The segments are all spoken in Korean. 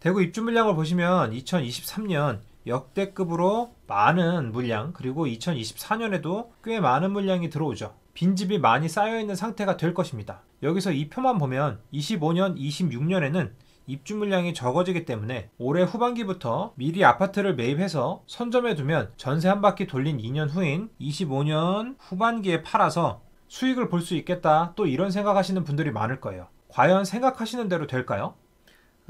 대구 입주 물량을 보시면 2023년 역대급으로 많은 물량 그리고 2024년에도 꽤 많은 물량이 들어오죠. 빈집이 많이 쌓여있는 상태가 될 것입니다. 여기서 이 표만 보면 25년, 26년에는 입주 물량이 적어지기 때문에 올해 후반기부터 미리 아파트를 매입해서 선점해 두면 전세 한 바퀴 돌린 2년 후인 25년 후반기에 팔아서 수익을 볼 수 있겠다 또 이런 생각하시는 분들이 많을 거예요. 과연 생각하시는 대로 될까요?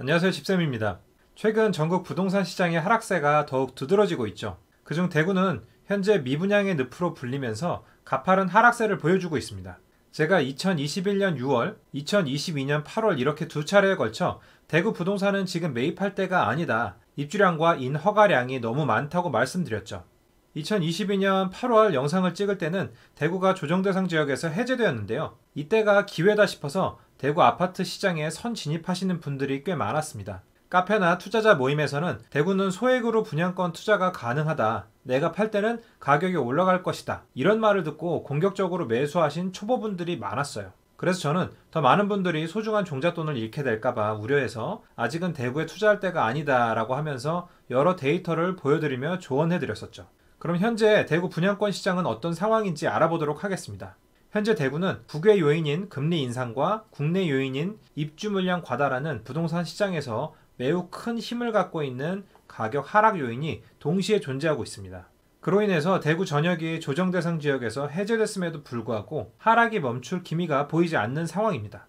안녕하세요 집쌤입니다. 최근 전국 부동산 시장의 하락세가 더욱 두드러지고 있죠. 그중 대구는 현재 미분양의 늪으로 불리면서 가파른 하락세를 보여주고 있습니다. 제가 2021년 6월, 2022년 8월 이렇게 두 차례에 걸쳐 대구 부동산은 지금 매입할 때가 아니다. 입주량과 인허가량이 너무 많다고 말씀드렸죠. 2022년 8월 영상을 찍을 때는 대구가 조정대상 지역에서 해제되었는데요. 이때가 기회다 싶어서 대구 아파트 시장에 선 진입하시는 분들이 꽤 많았습니다. 카페나 투자자 모임에서는 대구는 소액으로 분양권 투자가 가능하다. 내가 팔 때는 가격이 올라갈 것이다. 이런 말을 듣고 공격적으로 매수하신 초보분들이 많았어요. 그래서 저는 더 많은 분들이 소중한 종잣돈을 잃게 될까봐 우려해서 아직은 대구에 투자할 때가 아니다라고 하면서 여러 데이터를 보여드리며 조언해드렸었죠. 그럼 현재 대구 분양권 시장은 어떤 상황인지 알아보도록 하겠습니다. 현재 대구는 국외 요인인 금리 인상과 국내 요인인 입주 물량 과다라는 부동산 시장에서 매우 큰 힘을 갖고 있는 가격 하락 요인이 동시에 존재하고 있습니다. 그로 인해서 대구 전역이 조정 대상 지역에서 해제됐음에도 불구하고 하락이 멈출 기미가 보이지 않는 상황입니다.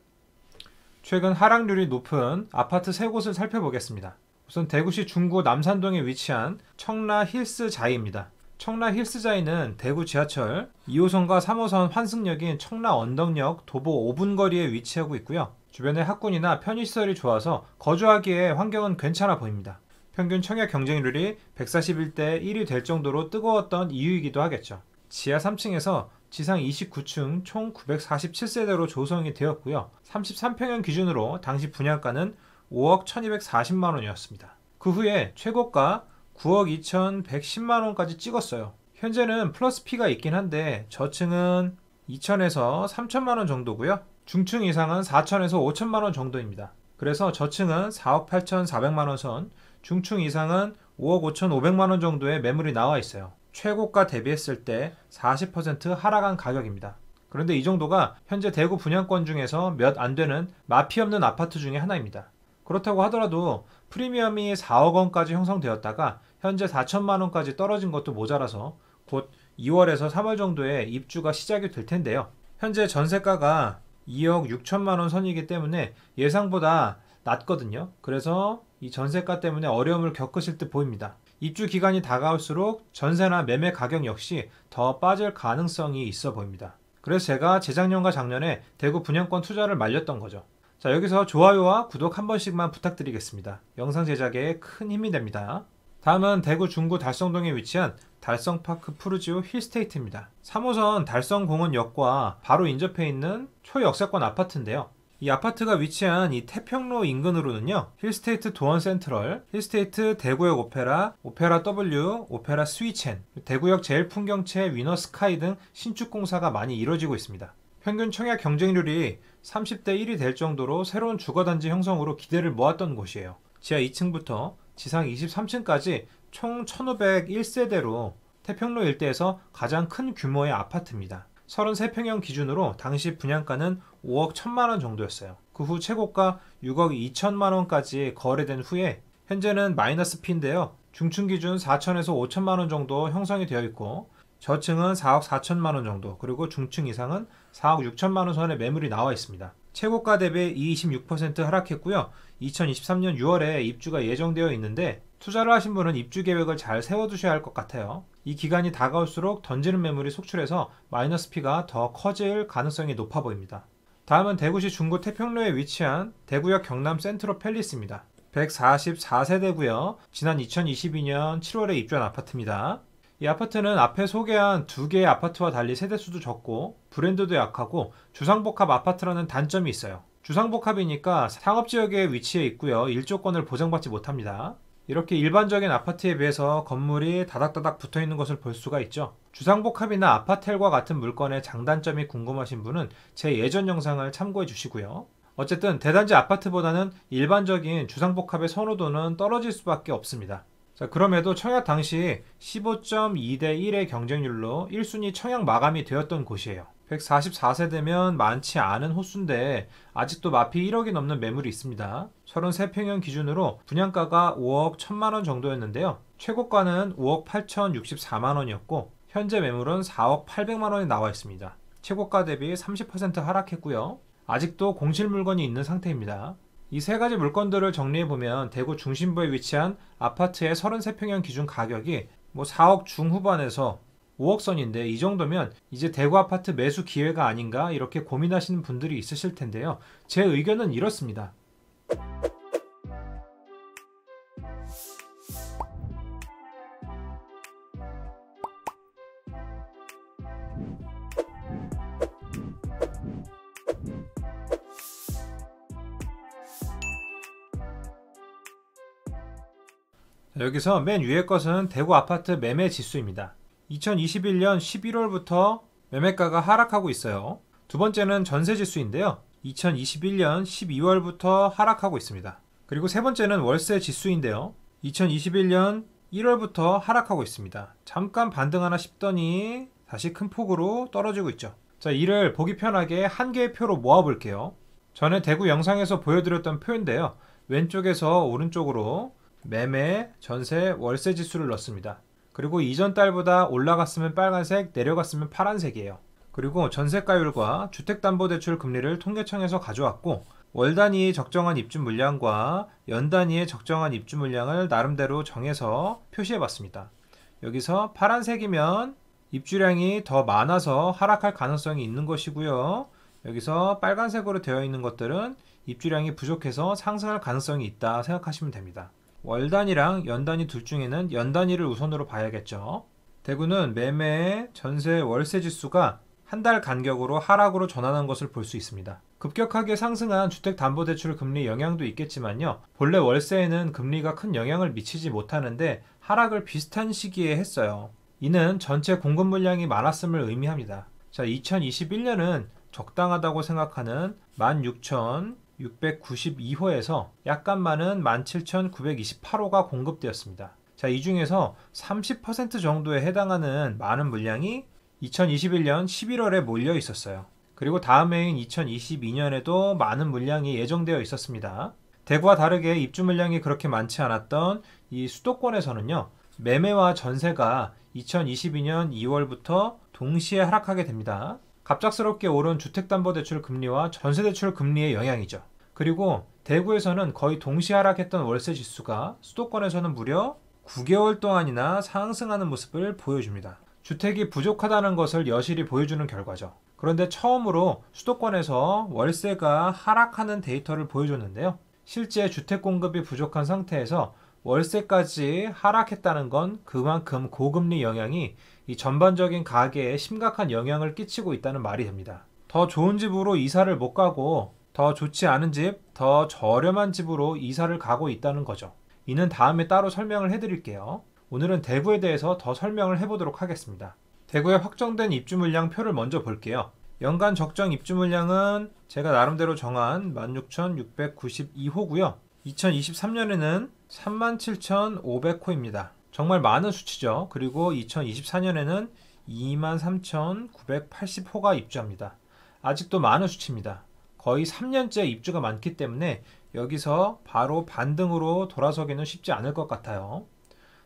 최근 하락률이 높은 아파트 세 곳을 살펴보겠습니다. 우선 대구시 중구 남산동에 위치한 청라 힐스 자이입니다. 청라 힐스자인은 대구 지하철 2호선과 3호선 환승역인 청라 언덕역 도보 5분 거리에 위치하고 있고요. 주변에 학군이나 편의시설이 좋아서 거주하기에 환경은 괜찮아 보입니다. 평균 청약 경쟁률이 141대 1이 될 정도로 뜨거웠던 이유이기도 하겠죠. 지하 3층에서 지상 29층 총 947세대로 조성이 되었고요. 33평형 기준으로 당시 분양가는 5억 1240만 원이었습니다. 그 후에 최고가 9억 2,110만 원까지 찍었어요. 현재는 플러스 P가 있긴 한데 저층은 2천에서 3천만 원 정도고요. 중층 이상은 4천에서 5천만 원 정도입니다. 그래서 저층은 4억 8,400만 원 선, 중층 이상은 5억 5,500만 원 정도의 매물이 나와 있어요. 최고가 대비했을 때 40% 하락한 가격입니다. 그런데 이 정도가 현재 대구 분양권 중에서 몇 안 되는 마피 없는 아파트 중에 하나입니다. 그렇다고 하더라도 프리미엄이 4억 원까지 형성되었다가 현재 4천만 원까지 떨어진 것도 모자라서 곧 2월에서 3월 정도에 입주가 시작이 될 텐데요. 현재 전세가가 2억 6천만 원 선이기 때문에 예상보다 낮거든요. 그래서 이 전세가 때문에 어려움을 겪으실 듯 보입니다. 입주 기간이 다가올수록 전세나 매매 가격 역시 더 빠질 가능성이 있어 보입니다. 그래서 제가 재작년과 작년에 대구 분양권 투자를 말렸던 거죠. 자, 여기서 좋아요와 구독 한 번씩만 부탁드리겠습니다. 영상 제작에 큰 힘이 됩니다. 다음은 대구 중구 달성동에 위치한 달성파크 푸르지오 힐스테이트입니다. 3호선 달성공원역과 바로 인접해 있는 초역세권 아파트인데요. 이 아파트가 위치한 이 태평로 인근으로는요 힐스테이트 도원 센트럴, 힐스테이트 대구역 오페라, 오페라 W, 오페라 스위첸, 대구역 제일 풍경채 위너 스카이 등 신축 공사가 많이 이뤄지고 있습니다. 평균 청약 경쟁률이 30대 1이 될 정도로 새로운 주거단지 형성으로 기대를 모았던 곳이에요. 지하 2층부터 지상 23층까지 총 1501세대로 태평로 일대에서 가장 큰 규모의 아파트입니다. 33평형 기준으로 당시 분양가는 5억 1천만 원 정도였어요. 그 후 최고가 6억 2천만 원까지 거래된 후에 현재는 마이너스 P인데요. 중층 기준 4천에서 5천만 원 정도 형성이 되어 있고 저층은 4억 4천만 원 정도 그리고 중층 이상은 4억 6천만 원 선에 매물이 나와 있습니다. 최고가 대비 26% 하락했고요. 2023년 6월에 입주가 예정되어 있는데 투자를 하신 분은 입주 계획을 잘 세워두셔야 할 것 같아요. 이 기간이 다가올수록 던지는 매물이 속출해서 마이너스 피가더 커질 가능성이 높아 보입니다. 다음은 대구시 중구 태평로에 위치한 대구역 경남 센트로 팰리스입니다. 144세대고요. 지난 2022년 7월에 입주한 아파트입니다. 이 아파트는 앞에 소개한 두 개의 아파트와 달리 세대수도 적고 브랜드도 약하고 주상복합 아파트라는 단점이 있어요. 주상복합이니까 상업지역에 위치해 있고요. 일조권을 보장받지 못합니다. 이렇게 일반적인 아파트에 비해서 건물이 다닥다닥 붙어 있는 것을 볼 수가 있죠. 주상복합이나 아파텔과 같은 물건의 장단점이 궁금하신 분은 제 예전 영상을 참고해 주시고요. 어쨌든 대단지 아파트보다는 일반적인 주상복합의 선호도는 떨어질 수밖에 없습니다. 자, 그럼에도 청약 당시 15.2대 1의 경쟁률로 1순위 청약 마감이 되었던 곳이에요. 1 4 4세되면 많지 않은 호수인데 아직도 마피 1억이 넘는 매물이 있습니다. 33평형 기준으로 분양가가 5억 1천만 원 정도였는데요. 최고가는 5억 8,064만 원이었고 현재 매물은 4억 800만 원이 나와 있습니다. 최고가 대비 30% 하락했고요. 아직도 공실 물건이 있는 상태입니다. 이세 가지 물건들을 정리해 보면 대구 중심부에 위치한 아파트의 33평형 기준 가격이 뭐 4억 중후반에서 5억 선인데 이 정도면 이제 대구 아파트 매수 기회가 아닌가 이렇게 고민하시는 분들이 있으실 텐데요. 제 의견은 이렇습니다. 여기서 맨 위에 것은 대구 아파트 매매 지수입니다. 2021년 11월부터 매매가가 하락하고 있어요. 두 번째는 전세 지수인데요. 2021년 12월부터 하락하고 있습니다. 그리고 세 번째는 월세 지수인데요. 2021년 1월부터 하락하고 있습니다. 잠깐 반등하나 싶더니 다시 큰 폭으로 떨어지고 있죠. 자, 이를 보기 편하게 한 개의 표로 모아볼게요. 전에 대구 영상에서 보여드렸던 표인데요. 왼쪽에서 오른쪽으로 매매, 전세, 월세 지수를 넣습니다. 그리고 이전 달보다 올라갔으면 빨간색, 내려갔으면 파란색이에요. 그리고 전세가율과 주택담보대출 금리를 통계청에서 가져왔고 월 단위의 적정한 입주 물량과 연 단위의 적정한 입주 물량을 나름대로 정해서 표시해봤습니다. 여기서 파란색이면 입주량이 더 많아서 하락할 가능성이 있는 것이고요. 여기서 빨간색으로 되어 있는 것들은 입주량이 부족해서 상승할 가능성이 있다 생각하시면 됩니다. 월 단위랑 연 단위 둘 중에는 연 단위를 우선으로 봐야겠죠. 대구는 매매 전세 월세 지수가 한 달 간격으로 하락으로 전환한 것을 볼 수 있습니다. 급격하게 상승한 주택담보대출 금리 영향도 있겠지만요. 본래 월세에는 금리가 큰 영향을 미치지 못하는데 하락을 비슷한 시기에 했어요. 이는 전체 공급 물량이 많았음을 의미합니다. 자, 2021년은 적당하다고 생각하는 16,000 692호에서 약간 많은 17,928호가 공급되었습니다. 자, 이 중에서 30% 정도에 해당하는 많은 물량이 2021년 11월에 몰려 있었어요. 그리고 다음 해인 2022년에도 많은 물량이 예정되어 있었습니다. 대구와 다르게 입주 물량이 그렇게 많지 않았던 이 수도권에서는요, 매매와 전세가 2022년 2월부터 동시에 하락하게 됩니다. 갑작스럽게 오른 주택담보대출 금리와 전세대출 금리의 영향이죠. 그리고 대구에서는 거의 동시 하락했던 월세 지수가 수도권에서는 무려 9개월 동안이나 상승하는 모습을 보여줍니다. 주택이 부족하다는 것을 여실히 보여주는 결과죠. 그런데 처음으로 수도권에서 월세가 하락하는 데이터를 보여줬는데요. 실제 주택 공급이 부족한 상태에서 월세까지 하락했다는 건 그만큼 고금리 영향이 이 전반적인 가계에 심각한 영향을 끼치고 있다는 말이 됩니다. 더 좋은 집으로 이사를 못 가고 더 좋지 않은 집, 더 저렴한 집으로 이사를 가고 있다는 거죠. 이는 다음에 따로 설명을 해드릴게요. 오늘은 대구에 대해서 더 설명을 해보도록 하겠습니다. 대구의 확정된 입주 물량 표를 먼저 볼게요. 연간 적정 입주 물량은 제가 나름대로 정한 16,692호고요. 2023년에는 37,500호입니다. 정말 많은 수치죠. 그리고 2024년에는 23,980호가 입주합니다. 아직도 많은 수치입니다. 거의 3년째 입주가 많기 때문에 여기서 바로 반등으로 돌아서기는 쉽지 않을 것 같아요.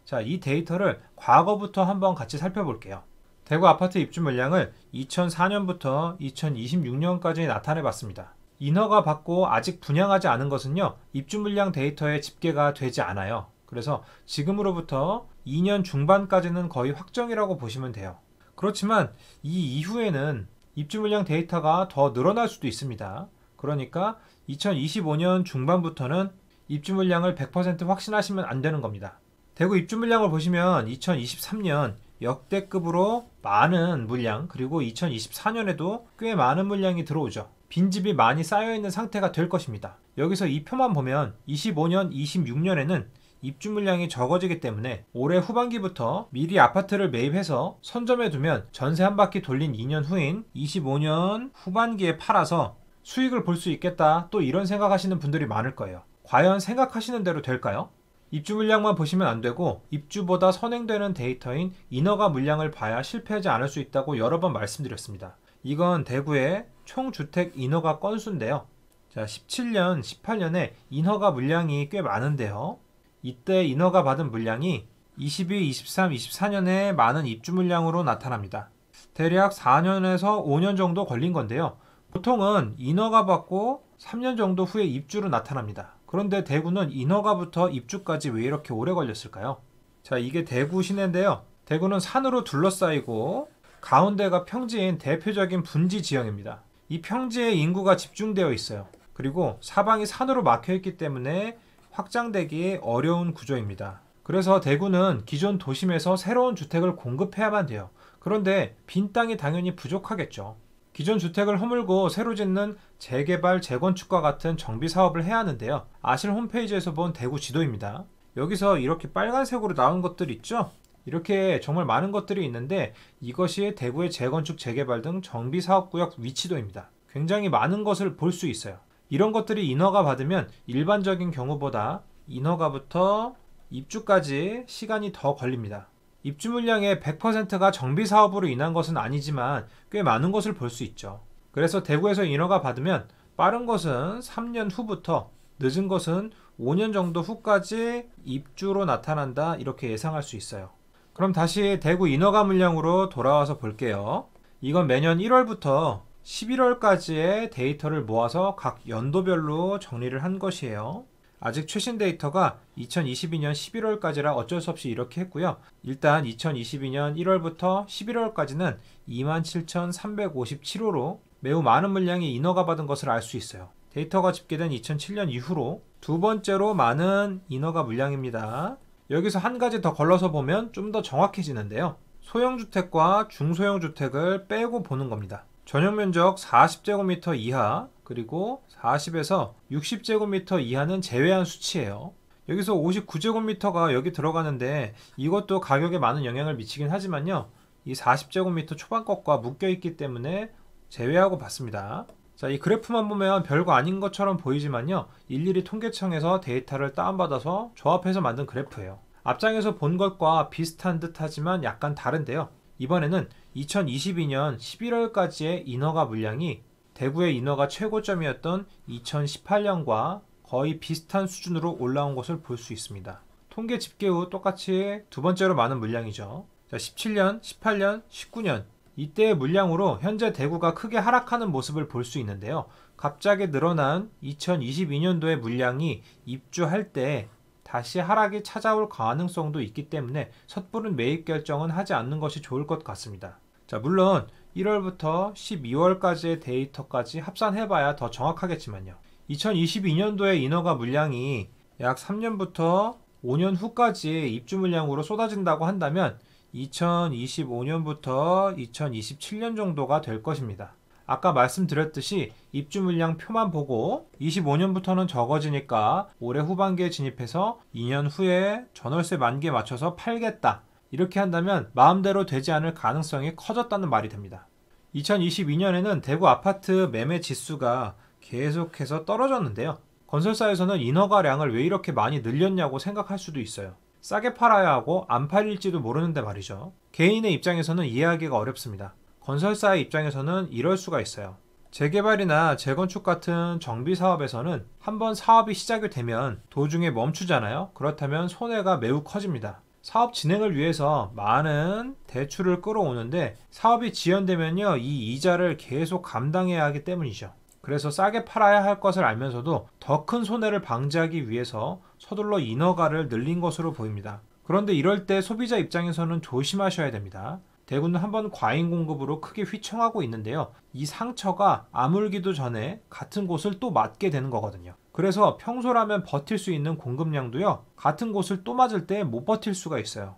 자, 이 데이터를 과거부터 한번 같이 살펴볼게요. 대구 아파트 입주 물량을 2004년부터 2026년까지 나타내 봤습니다. 인허가 받고 아직 분양하지 않은 것은요, 입주 물량 데이터에 집계가 되지 않아요. 그래서 지금으로부터 2년 중반까지는 거의 확정이라고 보시면 돼요. 그렇지만 이 이후에는 입주 물량 데이터가 더 늘어날 수도 있습니다. 그러니까 2025년 중반부터는 입주 물량을 100% 확신하시면 안 되는 겁니다. 대구 입주 물량을 보시면 2023년 역대급으로 많은 물량 그리고 2024년에도 꽤 많은 물량이 들어오죠. 빈집이 많이 쌓여있는 상태가 될 것입니다. 여기서 이 표만 보면 25년, 26년에는 입주 물량이 적어지기 때문에 올해 후반기부터 미리 아파트를 매입해서 선점해 두면 전세 한 바퀴 돌린 2년 후인 25년 후반기에 팔아서 수익을 볼 수 있겠다 또 이런 생각하시는 분들이 많을 거예요. 과연 생각하시는 대로 될까요? 입주 물량만 보시면 안 되고 입주보다 선행되는 데이터인 인허가 물량을 봐야 실패하지 않을 수 있다고 여러 번 말씀드렸습니다. 이건 대구의 총 주택 인허가 건수인데요. 자, 17년, 18년에 인허가 물량이 꽤 많은데요. 이때 인허가 받은 물량이 22, 23, 24년에 많은 입주 물량으로 나타납니다. 대략 4년에서 5년 정도 걸린 건데요. 보통은 인허가 받고 3년 정도 후에 입주로 나타납니다. 그런데 대구는 인허가부터 입주까지 왜 이렇게 오래 걸렸을까요? 자, 이게 대구 시내인데요. 대구는 산으로 둘러싸이고 가운데가 평지인 대표적인 분지 지형입니다. 이 평지에 인구가 집중되어 있어요. 그리고 사방이 산으로 막혀 있기 때문에 확장되기 어려운 구조입니다. 그래서 대구는 기존 도심에서 새로운 주택을 공급해야만 돼요. 그런데 빈 땅이 당연히 부족하겠죠. 기존 주택을 허물고 새로 짓는 재개발, 재건축과 같은 정비 사업을 해야 하는데요. 아실 홈페이지에서 본 대구 지도입니다. 여기서 이렇게 빨간색으로 나온 것들 있죠? 이렇게 정말 많은 것들이 있는데 이것이 대구의 재건축, 재개발 등 정비 사업구역 위치도입니다. 굉장히 많은 것을 볼 수 있어요. 이런 것들이 인허가 받으면 일반적인 경우보다 인허가부터 입주까지 시간이 더 걸립니다. 입주 물량의 100%가 정비 사업으로 인한 것은 아니지만 꽤 많은 것을 볼 수 있죠. 그래서 대구에서 인허가 받으면 빠른 것은 3년 후부터 늦은 것은 5년 정도 후까지 입주로 나타난다 이렇게 예상할 수 있어요. 그럼 다시 대구 인허가 물량으로 돌아와서 볼게요. 이건 매년 1월부터 11월까지의 데이터를 모아서 각 연도별로 정리를 한 것이에요. 아직 최신 데이터가 2022년 11월까지라 어쩔 수 없이 이렇게 했고요. 일단 2022년 1월부터 11월까지는 27,357호로 매우 많은 물량이 인허가 받은 것을 알 수 있어요. 데이터가 집계된 2007년 이후로 두 번째로 많은 인허가 물량입니다. 여기서 한 가지 더 걸러서 보면 좀 더 정확해지는데요. 소형주택과 중소형주택을 빼고 보는 겁니다. 전용 면적 40제곱미터 이하 그리고 40에서 60제곱미터 이하는 제외한 수치예요. 여기서 59제곱미터가 여기 들어가는데 이것도 가격에 많은 영향을 미치긴 하지만요. 이 40제곱미터 초반 것과 묶여 있기 때문에 제외하고 봤습니다. 자, 이 그래프만 보면 별거 아닌 것처럼 보이지만요. 일일이 통계청에서 데이터를 다운받아서 조합해서 만든 그래프예요. 앞장에서 본 것과 비슷한 듯하지만 약간 다른데요. 이번에는 2022년 11월까지의 인허가 물량이 대구의 인허가 최고점이었던 2018년과 거의 비슷한 수준으로 올라온 것을 볼 수 있습니다. 통계 집계 후 똑같이 두 번째로 많은 물량이죠. 자, 17년, 18년, 19년 이때의 물량으로 현재 대구가 크게 하락하는 모습을 볼 수 있는데요. 갑자기 늘어난 2022년도의 물량이 입주할 때 다시 하락이 찾아올 가능성도 있기 때문에 섣부른 매입 결정은 하지 않는 것이 좋을 것 같습니다. 자, 물론 1월부터 12월까지의 데이터까지 합산해봐야 더 정확하겠지만요. 2022년도에 인허가 물량이 약 3년부터 5년 후까지 입주 물량으로 쏟아진다고 한다면 2025년부터 2027년 정도가 될 것입니다. 아까 말씀드렸듯이 입주 물량 표만 보고 25년부터는 적어지니까 올해 후반기에 진입해서 2년 후에 전월세 만기에 맞춰서 팔겠다 이렇게 한다면 마음대로 되지 않을 가능성이 커졌다는 말이 됩니다. 2022년에는 대구 아파트 매매 지수가 계속해서 떨어졌는데요. 건설사에서는 인허가량을 왜 이렇게 많이 늘렸냐고 생각할 수도 있어요. 싸게 팔아야 하고 안 팔릴지도 모르는데 말이죠. 개인의 입장에서는 이해하기가 어렵습니다. 건설사의 입장에서는 이럴 수가 있어요. 재개발이나 재건축 같은 정비 사업에서는 한번 사업이 시작이 되면 도중에 멈추잖아요. 그렇다면 손해가 매우 커집니다. 사업 진행을 위해서 많은 대출을 끌어오는데 사업이 지연되면요 이 이자를 계속 감당해야 하기 때문이죠. 그래서 싸게 팔아야 할 것을 알면서도 더 큰 손해를 방지하기 위해서 서둘러 인허가를 늘린 것으로 보입니다. 그런데 이럴 때 소비자 입장에서는 조심하셔야 됩니다. 대구는 한번 과잉 공급으로 크게 휘청하고 있는데요. 이 상처가 아물기도 전에 같은 곳을 또 맞게 되는 거거든요. 그래서 평소라면 버틸 수 있는 공급량도요. 같은 곳을 또 맞을 때 못 버틸 수가 있어요.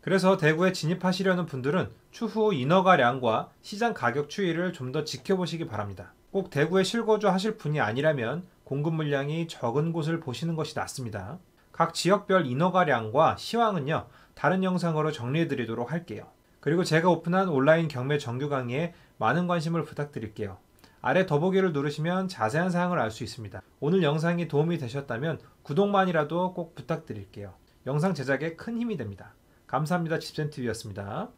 그래서 대구에 진입하시려는 분들은 추후 인허가량과 시장 가격 추이를 좀 더 지켜보시기 바랍니다. 꼭 대구에 실거주 하실 분이 아니라면 공급 물량이 적은 곳을 보시는 것이 낫습니다. 각 지역별 인허가량과 시황은요. 다른 영상으로 정리해 드리도록 할게요. 그리고 제가 오픈한 온라인 경매 정규 강의에 많은 관심을 부탁드릴게요. 아래 더보기를 누르시면 자세한 사항을 알 수 있습니다. 오늘 영상이 도움이 되셨다면 구독만이라도 꼭 부탁드릴게요. 영상 제작에 큰 힘이 됩니다. 감사합니다. 집센TV였습니다.